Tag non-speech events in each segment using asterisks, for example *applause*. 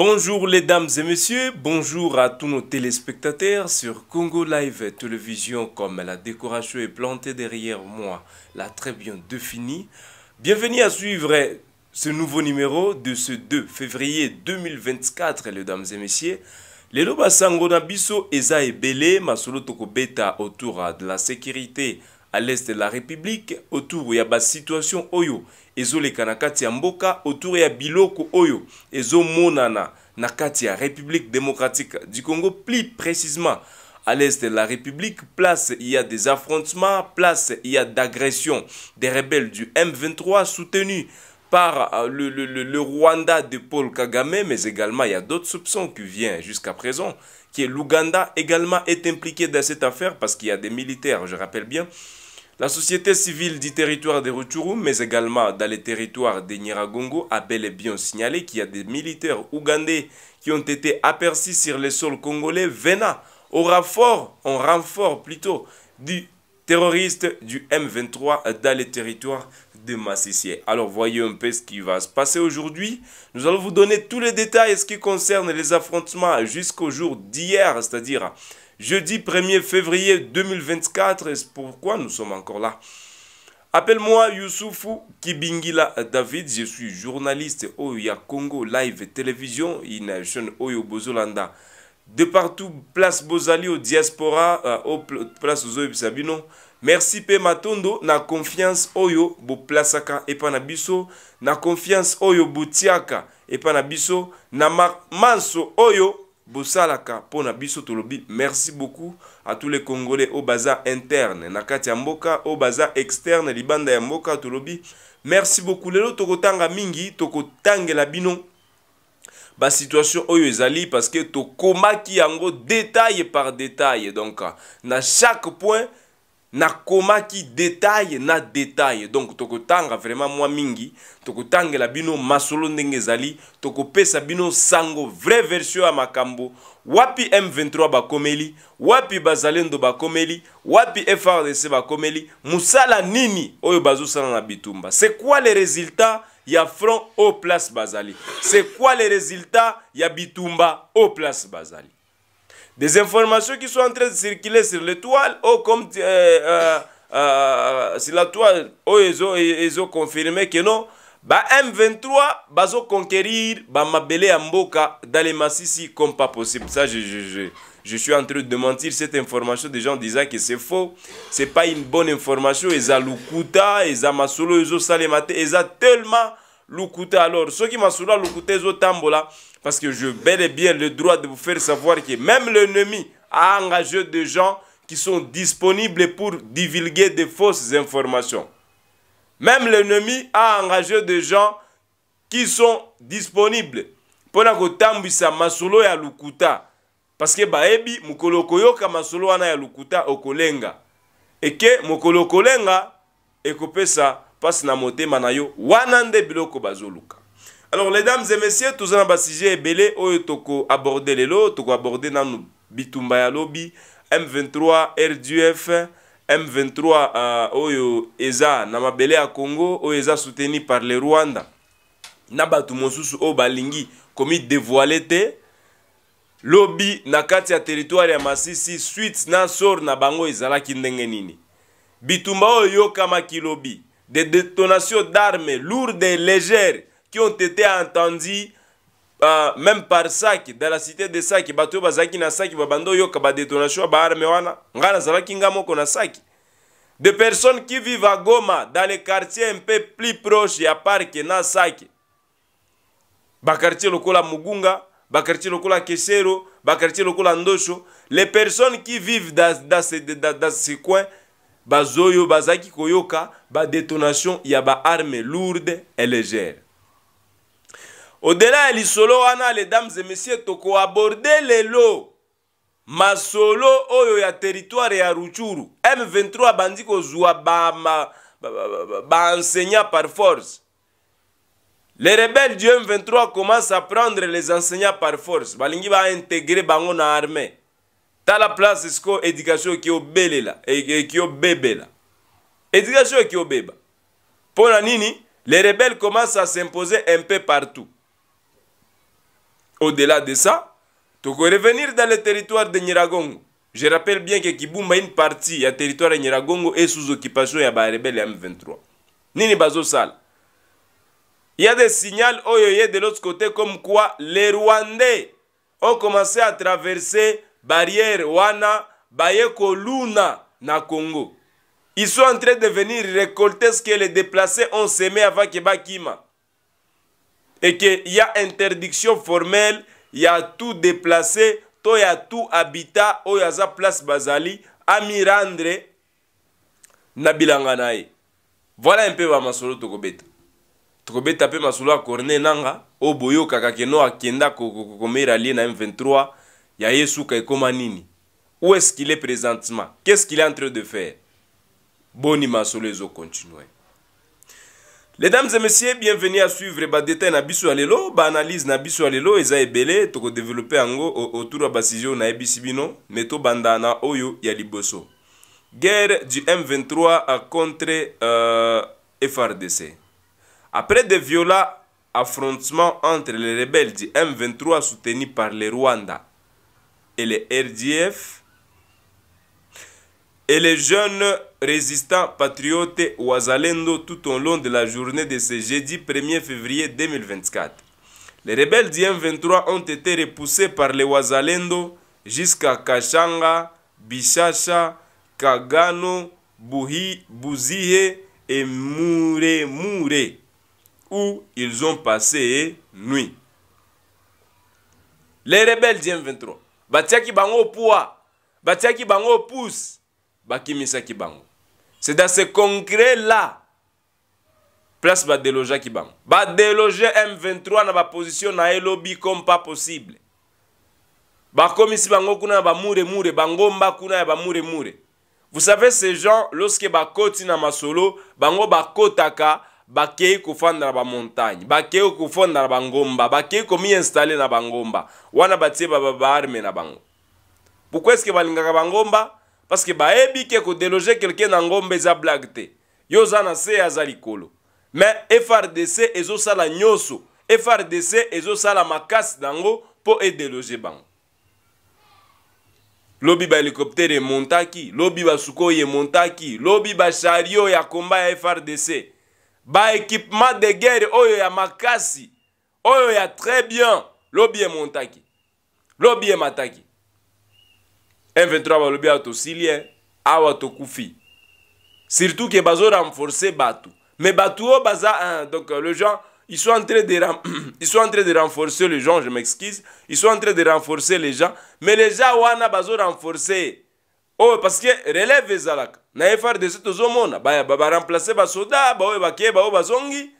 Bonjour les dames et messieurs, bonjour à tous nos téléspectateurs sur Congo Live Télévision comme la décoration est plantée derrière moi, l'a très bien définie. Bienvenue à suivre ce nouveau numéro de ce 2 février 2024 les dames et messieurs. les basango na biso eza Belé, masolo tokobeta autour de la sécurité à l'est de la République autour ya la situation oyo ezolekana kati Kanakati mboka autour ya biloko oyo ezomonana na Nakati à République démocratique du Congo plus précisément à l'est de la République, place il y a des affrontements, place il y a d'agressions des rebelles du M23 soutenus par euh, le, le, le, le, Rwanda de Paul Kagame, mais également il y a d'autres soupçons qui viennent jusqu'à présent l'Ouganda, également est impliqué dans cette affaire parce qu'il y a des militaires, je rappelle bien. La société civile du territoire de Rutshuru, mais également dans les territoires de Nyiragongo, a bel et bien signalé qu'il y a des militaires ougandais qui ont été aperçus sur le sol congolais Vena au renfort, en renfort plutôt, du terroriste du M23 dans les territoires de Alors voyez un peu ce qui va se passer aujourd'hui. Nous allons vous donner tous les détails ce qui concerne les affrontements jusqu'au jour d'hier, c'est-à-dire jeudi 1er février 2024. Et pourquoi nous sommes encore là Appelle-moi Youssoufou Kibingila David, je suis journaliste au Congo Live Télévision, in chaîne Oyo Bozolanda. De partout, place Bozali au diaspora, euh, au place Zoé Sabino. merci mpe matondo na confiance oyo boplasaka epai na biso na confiance oyo botiaka epai na biso na manso oyo bosalaka mpo na biso tolobi merci beaucoup à tous les congolais oyo baza interne na kati ya mboka oyo baza externe libanda ya mboka tolobi merci beaucoup lelo tokotanga mingi tokotangela bino basituation oyo ezali parce que tokomaki yango détail par détail donc na chaque point nakomaki detaille na detaille donc tokotanga vraiment mwa mingi tokotangela bino masolo ndenge ezali tokopesa bino sango vraie version ya makambo wapi m23 bakomeli wapi bazalendo bakomeli wapi frdc bakomeli mosala nini oyo bazosala na bitumba c'est quoi le résultat ya front au place bazali c'est quoi le résultat ya bitumba au place bazali des informations qui sont en train de circuler sur l'étoile, ou oh, comme euh, euh, euh, sur la toile, ou oh, ils ont, ils confirmé que non, bah M23 bazo conquérir ba mabele amboka dans les comme pas possible. Ça, je, je, je, je, suis en train de mentir cette information. Des gens disant que c'est faux. C'est pas une bonne information. Ils ont Lukuta, ils ont Masolo, ils ont Salemate, ils ont tellement... L'Oukouté alors. Ceux qui m'assoulent l'Oukouté, tambola Parce que je bel et bien le droit de vous faire savoir que même l'ennemi a engagé des gens qui sont disponibles pour divulguer des fausses informations. Même l'ennemi a engagé des gens qui sont disponibles. Pona m'a masolo ya lukuta. Parce que baebi mukolo koyoka masolo wana ya lukuta okolenga. que mukolo kolenga ça mpasi na motema na yo wana nde biloko bazoluka alors mesdames et messieurs toza na basujet ebele oyo tokoaborde lelo tokoaborde nanu bitumba ya lobi m23 rdf m23 uh, oyo eza na mabele ya congo oyo eza souteni par le rwanda na bato mosusu oyo balingi komidevoile te lobi na kati ya teritware ya masisi suite na sor na bango ezalaki ndenge nini bitumba oyo eyokamaki lobi des détonations d'armes lourdes et légères qui ont été entendues euh, même par saki dans la cité de saki bato oyo bazalaki na saki babanda oyoka badétonation ya baarme wana ngai nazalaki nga moko na saki de personnes qui vivent à goma dans les quartiers un peu plus proche ya parke na saki bakartier lokola mugunga bakartier lokola kesero bakartier lokola ndosho les personnes qui vivent dans, dans, dans, dans, dans ces coins bazoyo bazaki koyoka détonation ya armes lourdes et légères légère Au-delà de lisolo les dames et messieurs lots Ma solo oyo ya territoire ya ruchuru m23 abandi kozwa baenseignant ba, ba, par force les rebelles du m23 commencent à prendre les enseignants par force balingi intégrer bango na armée dans la place siko éducation qui là éducation bébé. Pour la nini les rebelles commencent à s'imposer un peu partout au-delà de ça revenir dans le territoire de nyiragongo je rappelle bien que kibumba une partie du territoire de Niragongo est sous occupation par rebelles rebelles m23 nini il Il y a des signaux oh, de l'autre côté comme quoi les rwandais ont commencé à traverser barrière wana baye koluna na congo ils sont en train de venir récolter ce que les déplacés ont semé avant que bakima et qu'il y a interdiction formelle ya tout déplacé to ya tout habitat oyo aza place bazali amirandre na bilanga na ye voilà un peu bamasolo tokobeta tokobeta mpe masolo ya corne nanga oyo boyokaka keno akenda komeralie na m23 ya Yesu kaikoma nini? Où est-ce qu'il est présentement? Qu'est-ce qu'il est en train de faire? Boni Masolezo continue. Les dames et messieurs, bienvenue à suivre badetena détail biso lelo, ba analyse na biso lelo eza ebele toko développer ango autour ya na meto bandana oyo ya Guerre du M23 contre euh, FRDC. Après des violents affrontements entre les rebelles du M23 soutenus par les Rwandais et les RDF et les jeunes résistants patriotes Ouazalendo tout au long de la journée de ce jeudi 1er février 2024. Les rebelles d'IM23 ont été repoussés par les Ouazalendo jusqu'à Kachanga, Bichacha, Kagano, Bouhi, Buzihe, et Mure où ils ont passé nuit. Les rebelles d'IM23 batiaki bango poids batiaki bango pouce bakimisaki bango c'est dans ce congrès là place badelogaki bango badeloge m23 na baposition na ye lobi comme pas possible bakomisi bango kuna na bamuremure bangomba kuna ya bamuremure vous savez ces gens lorsque bakoti na masolo bango bakotaka bakei kofanda na bamontagne bakei kofonda na bangomba bakei komiinstale na bangomba wana batie baba baarme na bango pourkui estce balingaka bangomba parceke bayebi ke kodeloge quelqu'un na ngomba eza blague te yo oza na se aza likolo me frdc ezosala nyonso frdc ezosala makasi nango mpo edeloge bango lobi bahélicoptere emontaki lobi basuko oyo emontaki lobi bashario ya komba ya frdc équipement de guerre oyo ya makasi oyo ya très bien lobi Montaki lobi attaqué. m23 lobi bien tosilie hein. awa tokufi surtout ke renforcer bato mais bato oyo baza hein, donc euh, le gens ils sont en train de *clears throat* ils sont en train de renforcer les gens je m'excuse ils sont en train de renforcer les gens mais les gens wana renforcer. oyo oh, parceke relève ezalaka na frdc tozomona baremplace basoda baoyo bakeye baoyo bazongi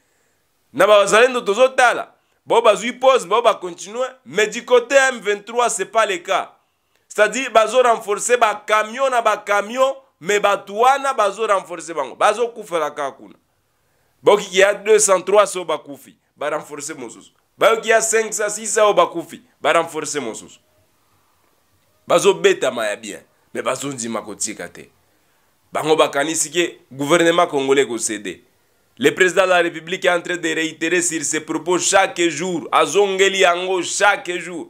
na bazalendo tozotala baoyo bazwi pose baoyo bacontinue mais du côté m23 c'est pas le cas c'est-à-dire bazorenforce bacamion na bacamion mais bato wana bazorenforce bango bazokufela kaka kuna baoki ya 203 oyo bakufi barenforce mosusu bayoki ya 5 6 oyo bakufi barenforce mosusu bazobetama ya bien me dit ma te bango bakanisi le gouvernement congolais cédé. le président de la république est en train de réitérer sur ses propos chaque jour azongeli yango chaque jour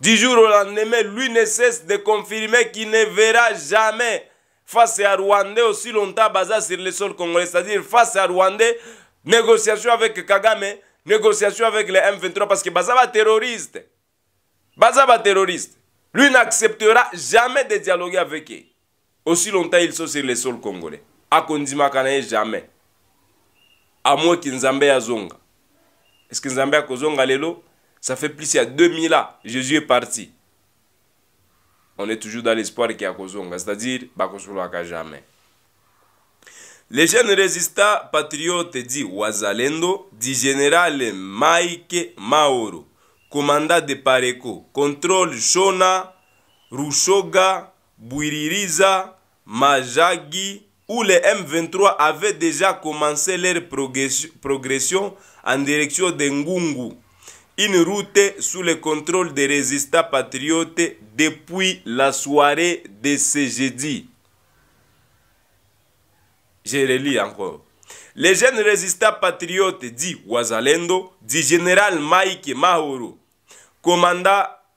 Dix jours au lendemain lui ne cesse de confirmer qu'il ne verra jamais face à Rwanda, aussi longtemps basé sur le sol congolais c'est-à-dire face à rwandais négociation avec kagame négociation avec les m23 parce que baza terroriste baza va terroriste lui n'acceptera jamais de dialoguer avec eux. Aussi longtemps ils sont sur le sols congolais. A Kanaye, jamais. À moins nzambe à zonga. Est-ce Nzambe à kozonga lelo? Ça fait plus de 2000 ans. Jésus est parti. On est toujours dans l'espoir qu'il y a kozonga. C'est-à-dire, bakosulaka jamais. Les jeunes résistants patriotes dit Wazalendo, dit général Mike Maoro. Commandant de Pareco. Contrôle Shona, Rushoga, Buiririza, Majagi, où les M23 avaient déjà commencé leur progression en direction de Ngungu, une route sous le contrôle des résistants patriotes depuis la soirée de ce jeudi. Je relis encore. Les jeunes résistants patriotes dit Wazalendo, dit général Mike Mahoro,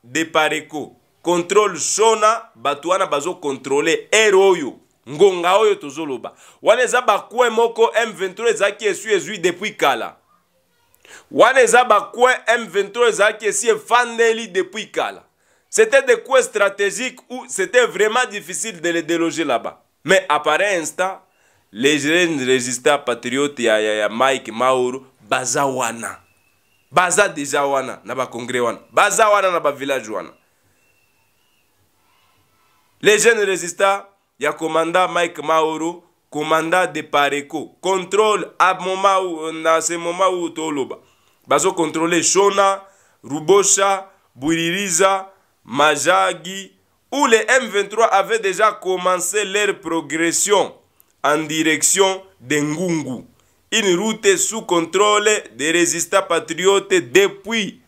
de pareco contrôle sona Batuana wana bazokontrole ere oyo ngonga oyo tozoloba wana bakwe moko m23 ezalaki esu depuis kala wana eza bakwe m23 ezalaki esi fandeli depuis kala c'était des coups stratégiques où c'était vraiment difficile de les déloger là-bas mais à pareil instant les jeunes résistants patriotes ya, ya, mike Mauru, Bazawana. baza deja wana na bacongre wana baza wana na bavillage wana les jeunes résistants ya komanda mike maoro komanda de pareco contrôle a moment où, na euh, ce moment oyo toloba bazokontrole shona rubosha buririza majagi où les m23 avaient déjà commencé leur progression en direction de ngungu une route sous contrôle des résistants patriotes depuis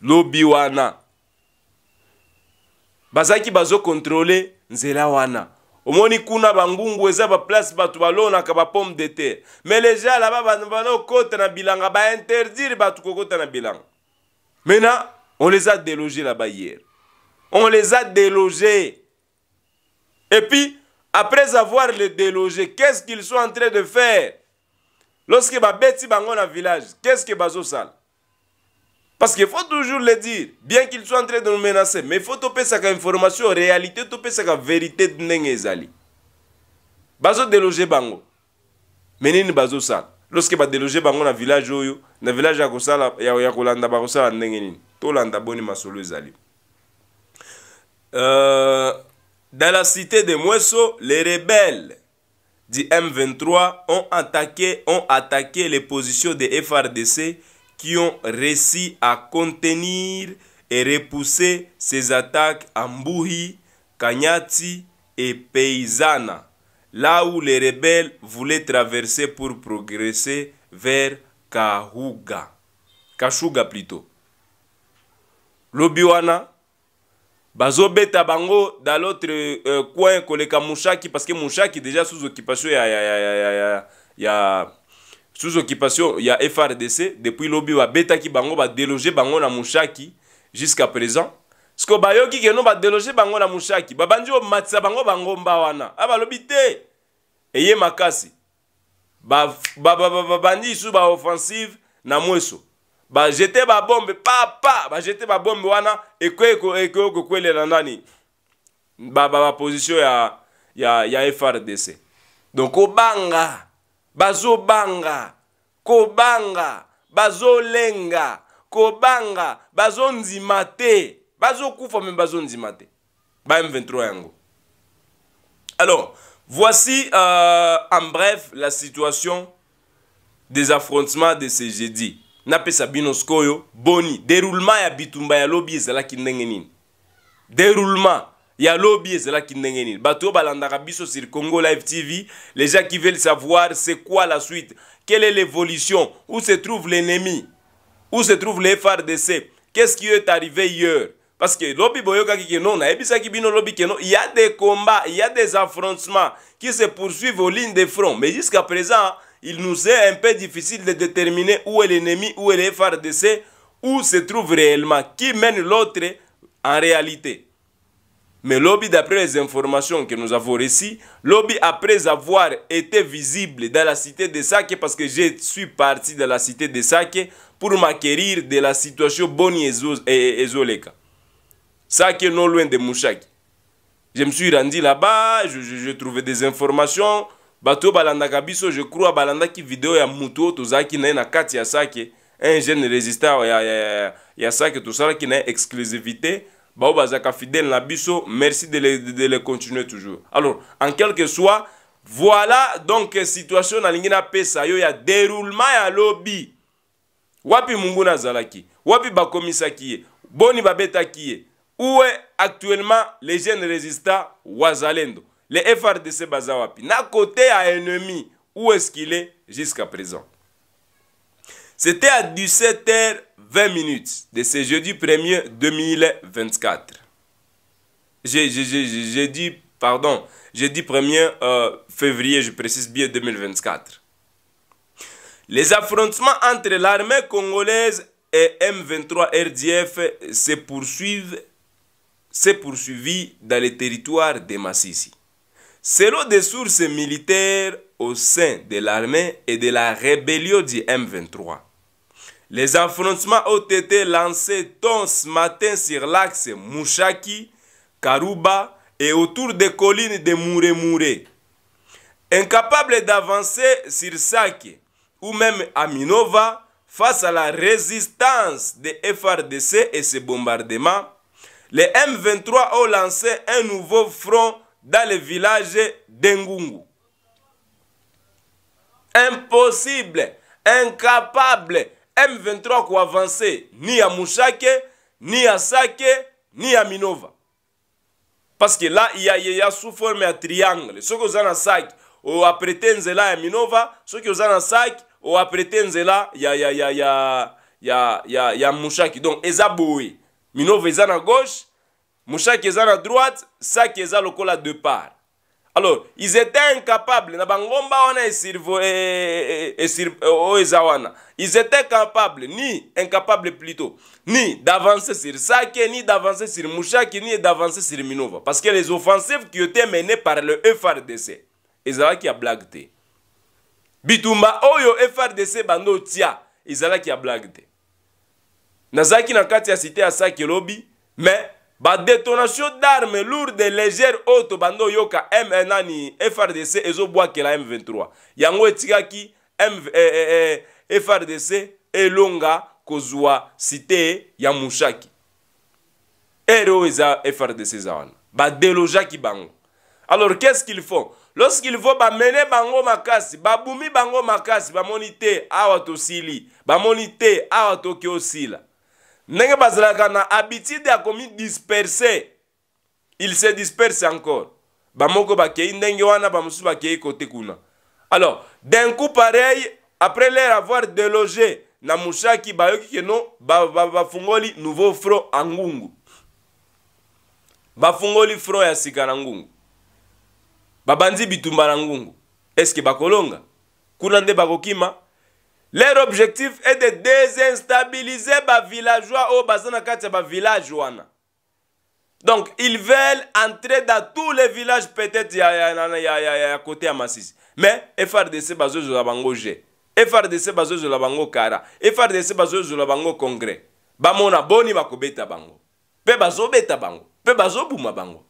lobiwana Baza qui a wana omoni kuna bangungu eza balona ka ba pomme de terre mais leja laba bantu banokota na bilanga interdire ne kokota na bilanga maintenant on les a délogés là-bas hier on les a délogés et puis après avoir les délogés qu'est-ce qu'ils sont en train de faire lorsque babeti bango na village qu'est-ce que bazosala parce qu'il faut toujours le dire bien qu'il soit en train de nous menacer mais faut topesaka information réalité topesaka vérité ndenge ezali bazodeloge bango me nini bazosala lorsque badeloge bango na village oyo na village ya kosala ya, ya kolanda bakosala ndenge nini tolanda boni masolo ezali euh, dans la cité de mweso les rebelles du M23 ont attaqué, ont attaqué les positions des FRDC qui ont réussi à contenir et repousser ces attaques à Mbouhi, Kanyati et Paysana, là où les rebelles voulaient traverser pour progresser vers Kahuga. Kashuga plutôt. Lobiwana bazobeta bango dans l'autre euh, coin koleka mushaki parce que mushaki déjà sous occupation ya, ya, ya, ya, ya, ya sous occupation ya frdc depuis lobi babetaki bango badeloge bango na mushaki jusqu'à présent siko bayoki keno badeloge bango na mushaki babandi komatisa bango bangomba wana a ah, balobi te eye makasi babandi ba, ba, ba, ba, lisusu baoffensive na mweso ma bombe papa bajete bombe wana kwele na nani position ya, ya, ya frdc donc kobanga bazobanga kobanga bazolenga kobanga nzimate Zimate. kufa même Bazon Zimate. ba m23 alors voici euh, en bref la situation des affrontements de ce jeudi napesa bino sikoyo boni déroulement ya bitumba ya ezala ki ndenge nini déroulement ya ezala ki ndenge nini bato balandaka biso sur congo live tv les gens qui veulent savoir c'est quoi la suite quelle est l'évolution où se trouve l'ennemi où se trouve de FARDC qu'est ce qui est arrivé hier parce que lobi boyokaki keno nayebisaki bino lobi keno il y a des combats il y a des affrontements qui se poursuivent aux lignes de front mais jusqu'à présent il nous est un peu difficile de déterminer où est l'ennemi, où est le où se trouve réellement, qui mène l'autre en réalité. Mais Lobby, d'après les informations que nous avons reçues, Lobby, après avoir été visible dans la cité de Sake, parce que je suis parti de la cité de Sake pour m'acquérir de la situation Boni et Zoleka. Sake, non loin de Mouchak, Je me suis rendu là-bas, je, je, je trouvais des informations. bato oyo balandaka biso je crois balandaki video ya motu oyo tozalaki na ye na kati ya sake un jeune résistant ya, ya, ya, ya sake tosalaki na ye exclusivité baoyo bazalaka fidèle na biso merci de le, de, de le continuer toujours alors en quelque soit voilà donc situation nalingi napesa yo ya déroulement ya lobi wapi munguna azalaki wapi bakomisaki ye boni babetaki ye uwe actuellement les jeunes résistants wazalendo Les FRDC Bazawapi. Na côté à ennemi. Où est-ce qu'il est, jusqu'à présent C'était à 17h20 de ce jeudi 1er 2024. J'ai dit, pardon, 1er euh, février, je précise bien 2024. Les affrontements entre l'armée congolaise et M23 RDF se poursuivent se dans les territoires des Massissi. Selon des sources militaires au sein de l'armée et de la rébellion du M23, les affrontements ont été lancés tant ce matin sur l'axe Mouchaki, Karuba et autour des collines de Muremure. Incapables d'avancer sur Sake ou même à Minova face à la résistance des FRDC et ses bombardements, les M23 ont lancé un nouveau front dans le village d'Engungu. Impossible, incapable, M23 kuavancer ni à Mouchake, ni à Sake, ni à Minova. Parce que là, il y a, il y a sous forme un triangle. Ceux qui ont un sac, ou après Tenzela à Minova, ceux qui ont un sac, ou après Tenzela, il y a, il y a, il y a, il y a, il y a, il y a Mouchake. Donc, Eza Boé. Minova, Eza à gauche, moshaki eza na droite saki eza lokola deux part alors ils étaient incapables na bangomba wana esirvo oyo e, e, e, eza wana ils étaient capables ni incapable plutôt ni d'avancer sur sake ni d'avancer sur mouchaki ni d'avancer sur minova parce que les offensives qui étaient menées par le frdc ezalaki ya blague te bitumba oyo frdc bando otia ezalaki ya blague te nazalaki na kati ya site ya sake elobi mais badétonation d'armes lourde légère oyo tobanda oyoka m eh, nani frdc ezobwakela m23 yango etikaki M, eh, eh, eh, eh frdc elonga kozwa site ya mushaki ere oyo eza frdc eza wana badelojaki bango alors qu'est-ce qu'il faut lorsqu'il faut bamene bango makasi babumi bango makasi bamoni te awa tosili bamoni te awa toki osila ndenge bazalaka na habitude ya komidisperse il se disperse encore bamoko bakei ndenge wana bamosusu bakei kote kuna alors d'un coup pareil après leur avoir délogé na mushaki bayoki keno bafungoli ba, ba, ba nouveau front ya ngungu bafungoli front ya sika na ngungu babanzi bitumba na ngungu eske bakolonga kuna nde bakokima leur objectif est de désinstabiliser les villageois donc ils veulent entrer dans tous les villages peut-être ya, côté de masisi mais frdc frdc bango kara frdc congrès boni bango bango bango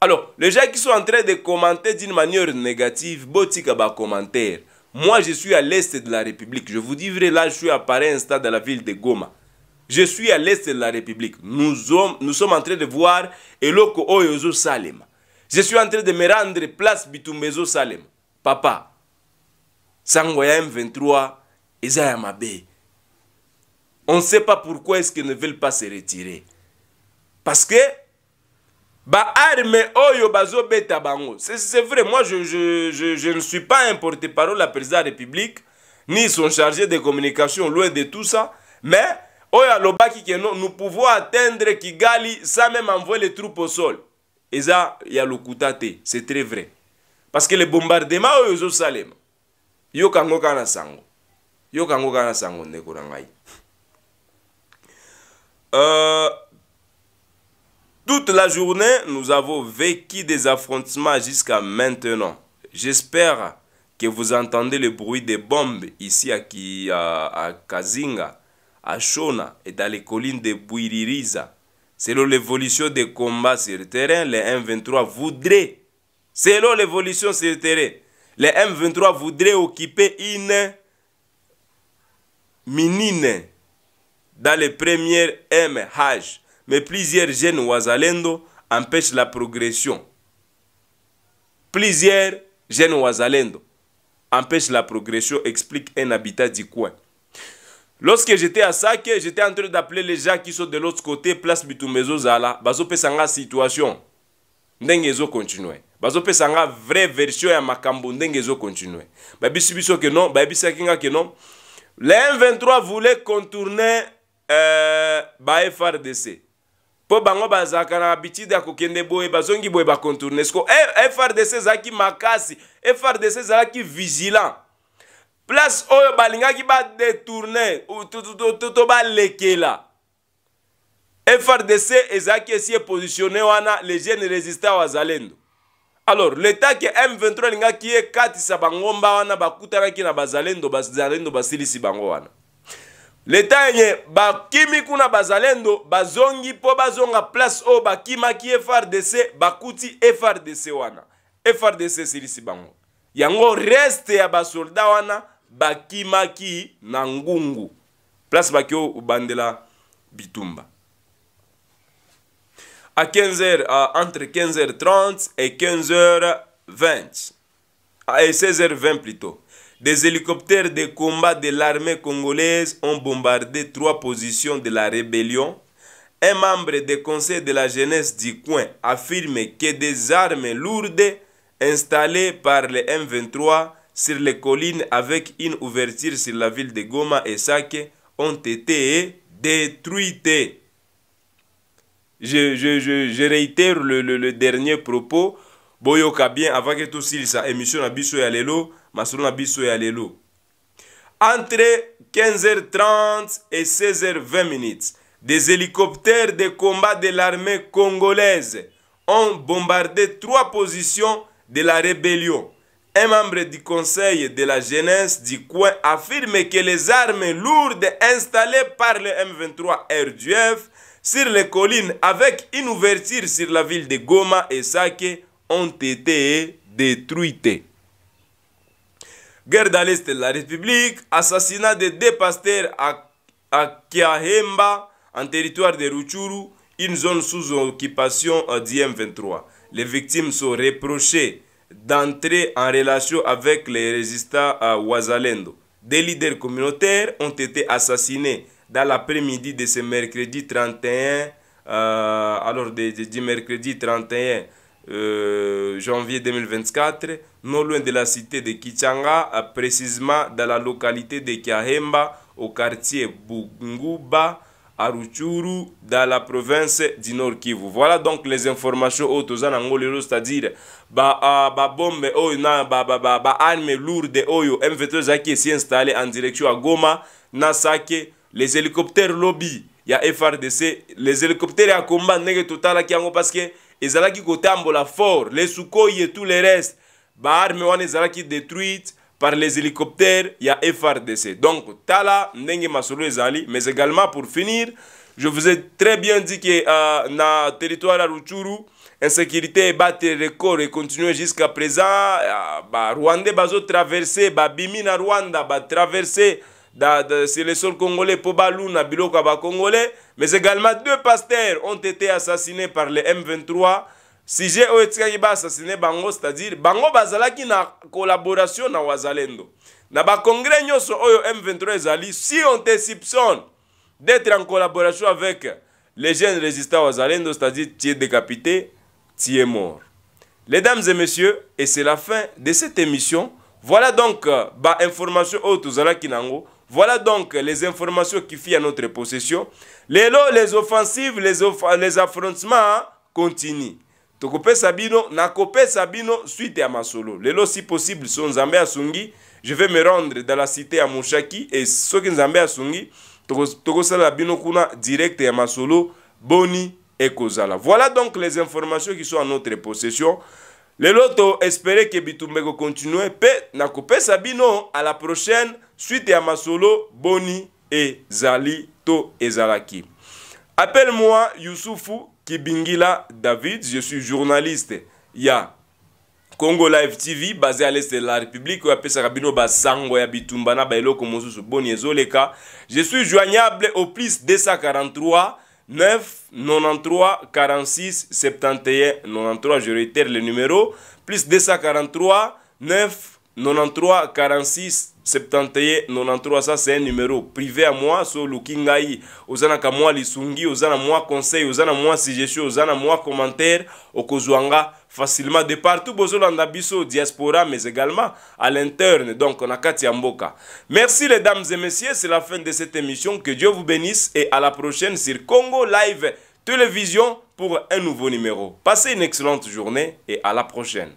alors les gens qui sont en train de commenter d'une manière négative botika commentaires moi, je suis à l'est de la République. Je vous dis vrai, là, je suis à Paris, stade dans la ville de Goma. Je suis à l'est de la République. Nous sommes, en train de voir Eloko Oyozo Salem. Je suis en train de me rendre place Bitumbezo Salem. Papa, Sangoya M23, On ne sait pas pourquoi est-ce qu'ils ne veulent pas se retirer. Parce que bango c'est vrai moi je, je, je, je ne suis pas un porte-parole à présidente de la république ni son chargé de communication loin de tout ça mais que nous pouvons atteindre kigali sans même envoyer les troupes au sol Et ça ya l'Okutate c'est très vrai parce que les bombardements, oyo ezosalema yo yango kaka na sango yo yango kana na sango ndeko na ngai euh, toute la journée, nous avons vécu des affrontements jusqu'à maintenant. J'espère que vous entendez le bruit des bombes ici à, Kazinga, à Shona et dans les collines de Buiririza. Selon l'évolution des combats sur le terrain, les M23 voudraient, selon l'évolution sur le terrain, les M23 voudraient occuper une minine dans les premières MH mais plusieurs jeunes wazalendo empêchent la progression. Plusieurs jeunes wazalendo empêchent la progression, explique un habitat du coin. Lorsque j'étais à Sake, j'étais en train d'appeler les gens qui sont de l'autre côté, place Bitumbezo Zala, bazo pesanga situation. Ndengezo continue. Bazo pesanga vraie version à makambo, ndengezo continue. continué. Subiso que non, babisi que non. Le M23 voulait contourner euh, FRDC. mpo bango bazalaka na habitude ya kokende boye bazongi boye bacontourne siko frdc ezalaki makasi frdc ezalaki vigilant place oyo balingaki badetourne to balekela frdc ezalaki esi epositionne wana les jeunes résistants wazalendo alors leta ke m23 elingaki ekatisa bango mba wana bakutanaki na bazalendo bazalendo basilisi bango wana leta yenye bakimi kuna bazalendo bazongi mpo bazonga place oyo bakimaki frdc bakuti frdc wana frdc esilisi bango yango reste ya basolda wana bakimaki na ngungu place baki obandela bitumba à 15h, à, entre 15h30 et 15h20, à 16h20 plutôt. Des hélicoptères de combat de l'armée congolaise ont bombardé trois positions de la rébellion. Un membre du conseil de la jeunesse du coin affirme que des armes lourdes installées par les M23 sur les collines avec une ouverture sur la ville de Goma et Sake ont été détruites. Je, réitère le, dernier propos. Boyoka bien avant que tout émission à Bissou na entre 15h30 et 16h20 minutes des hélicoptères de combat de l'armée congolaise ont bombardé trois positions de la rébellion. Un membre du Conseil de la jeunesse du coin affirme que les armes lourdes installées par le M23 RDF sur les collines avec une ouverture sur la ville de Goma et Sake ont été détruites guerre dans l'Est de la République, assassinat de deux pasteurs à, à Kiahemba, en territoire de Ruchuru, une zone sous occupation euh, d'IM-23. Les victimes sont reprochées d'entrer en relation avec les résistants à euh, Ouazalendo. Des leaders communautaires ont été assassinés dans l'après-midi de ce mercredi 31, euh, alors de, mercredi 31 euh, janvier 2024, non loin de la cité de Kichanga, précisément dans la localité de Kiahemba, au quartier Bougouba à Ruchuru, dans la province du Nord Kivu. Voilà donc les informations autres c'est-à-dire ba euh, ba bombe oh na lourde oyo M23 qui installé en direction à Goma, Nasake, les hélicoptères lobby a FRDC, les hélicoptères à combat nege à yango parce que ezalaki kotambola fort les sukoyi et tout le reste baarme wana ezalaki détruite par les hélicoptères ya frdc donc tala ndenge masolo ezali mais également pour finir je vous ai très bien dit que euh, na territoire ya ruchuru insécurité ebate record econtinue jusqu'à présent euh, barwandais bazotraverse babimi na rwanda batraverse c'est le sol congolais Nabilo Kaba congolais mais également deux pasteurs ont été assassinés par les M23 Si j'ai ba assassiné bango c'est-à-dire bango bazalaki na collaboration na wazalendo na bacongre oyo m23 Zali. si on te d'être en collaboration avec les jeunes résistants wazalendo c'est-à-dire tu es décapité tu es mort dames et messieurs et c'est la fin de cette émission voilà donc euh, ba information oyo tozalaki nango Voilà donc les informations qui fit à notre possession. Les lots, les offensives, les, off les affrontements continuent. Tokopé Sabino, Nakopé Sabino, suite à Masolo. Les lots, si possible, sont Nzambé Asungi. Je vais me rendre dans la cité à Mouchaki et ceux qui Nzambé Asungi, Tokosala Bino Kuna, direct à Masolo, Boni et Kozala. Voilà donc les informations qui sont à notre possession. Les lots, espérer que Bitumbeko continue. Pe, Nakopé Sabino, à la prochaine. suite à masolo boni Zali to Zalaki. appelle-moi Youssoufu kibingila david je suis journaliste Il y a congo live tv basé à l'est de la république ya boni ezoleka je suis joignable au plus 243 9 93 46 71 93 je réitère le numéro plus 243 9 93 46 71 93 ça c'est un numéro privé à moi sur Lukingai ngai oza na moi lisungi ozana moi conseil ozana moi suggestion commentaire okozwanga facilement de partout bozolanda biso diaspora mais également à l'interne donc on a ya mboka merci les dames et messieurs c'est la fin de cette émission que dieu vous bénisse et à la prochaine sur congo live télévision pour un nouveau numéro passez une excellente journée et à la prochaine